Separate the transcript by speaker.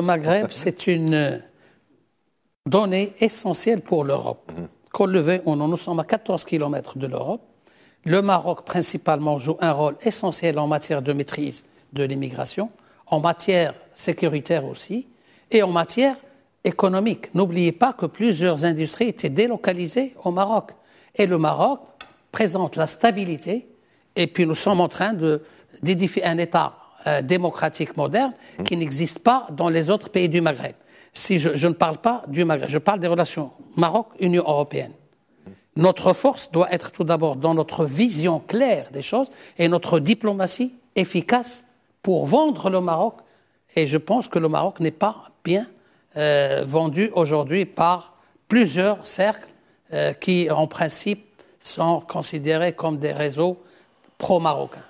Speaker 1: le Maghreb, c'est une donnée essentielle pour l'Europe. Mhm. Qu'on le veuille, nous sommes à 14 kilomètres de l'Europe. Le Maroc, principalement, joue un rôle essentiel en matière de maîtrise de l'immigration, en matière sécuritaire aussi, et en matière économique. N'oubliez pas que plusieurs industries étaient délocalisées au Maroc. Et le Maroc présente la stabilité, et puis nous sommes en train d'édifier un État euh, démocratique moderne qui n'existe pas dans les autres pays du Maghreb. Si je, ne parle pas du Maghreb, je parle des relations Maroc-Union européenne. Notre force doit être tout d'abord dans notre vision claire des choses et notre diplomatie efficace pour vendre le Maroc. Et je pense que le Maroc n'est pas bien euh, vendu aujourd'hui par plusieurs cercles euh, qui, en principe, sont considérés comme des réseaux pro-marocains.